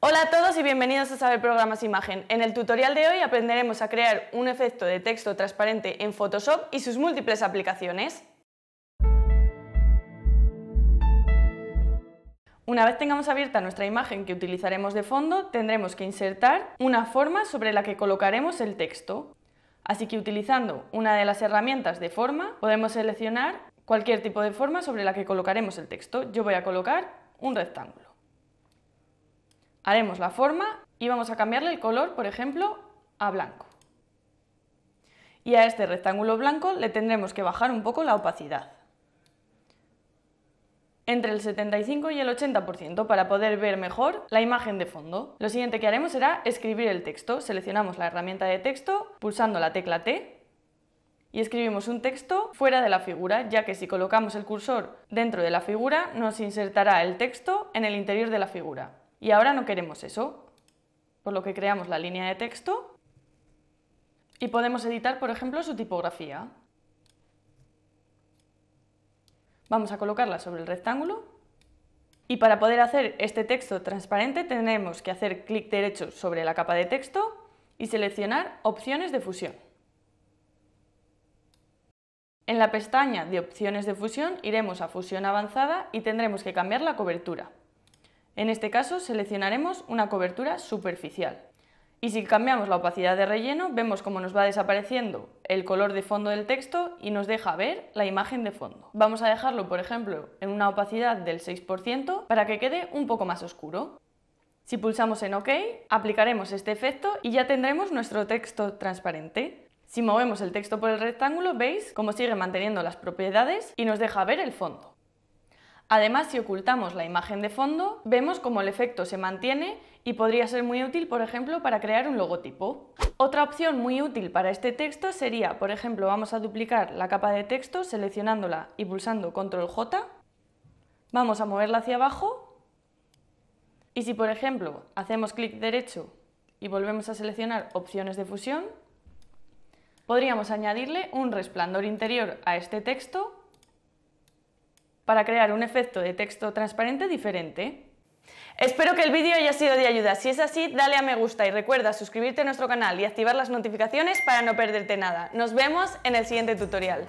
Hola a todos y bienvenidos a Saber Programas e Imagen. En el tutorial de hoy aprenderemos a crear un efecto de texto transparente en Photoshop y sus múltiples aplicaciones. Una vez tengamos abierta nuestra imagen que utilizaremos de fondo, tendremos que insertar una forma sobre la que colocaremos el texto. Así que utilizando una de las herramientas de forma, podemos seleccionar cualquier tipo de forma sobre la que colocaremos el texto. Yo voy a colocar un rectángulo. Haremos la forma y vamos a cambiarle el color, por ejemplo, a blanco. Y a este rectángulo blanco le tendremos que bajar un poco la opacidad. Entre el 75 y el 80% para poder ver mejor la imagen de fondo. Lo siguiente que haremos será escribir el texto. Seleccionamos la herramienta de texto pulsando la tecla T y escribimos un texto fuera de la figura, ya que si colocamos el cursor dentro de la figura nos insertará el texto en el interior de la figura. Y ahora no queremos eso, por lo que creamos la línea de texto y podemos editar, por ejemplo, su tipografía. Vamos a colocarla sobre el rectángulo y para poder hacer este texto transparente tenemos que hacer clic derecho sobre la capa de texto y seleccionar opciones de fusión. En la pestaña de opciones de fusión iremos a fusión avanzada y tendremos que cambiar la cobertura. En este caso seleccionaremos una cobertura superficial. Y si cambiamos la opacidad de relleno, vemos cómo nos va desapareciendo el color de fondo del texto y nos deja ver la imagen de fondo. Vamos a dejarlo, por ejemplo, en una opacidad del 6% para que quede un poco más oscuro. Si pulsamos en OK, aplicaremos este efecto y ya tendremos nuestro texto transparente. Si movemos el texto por el rectángulo, veis cómo sigue manteniendo las propiedades y nos deja ver el fondo. Además, si ocultamos la imagen de fondo, vemos cómo el efecto se mantiene y podría ser muy útil, por ejemplo, para crear un logotipo. Otra opción muy útil para este texto sería, por ejemplo, vamos a duplicar la capa de texto seleccionándola y pulsando Control J. Vamos a moverla hacia abajo y si, por ejemplo, hacemos clic derecho y volvemos a seleccionar opciones de fusión, podríamos añadirle un resplandor interior a este texto para crear un efecto de texto transparente diferente. Espero que el vídeo haya sido de ayuda. Si es así, dale a me gusta y recuerda suscribirte a nuestro canal y activar las notificaciones para no perderte nada. Nos vemos en el siguiente tutorial.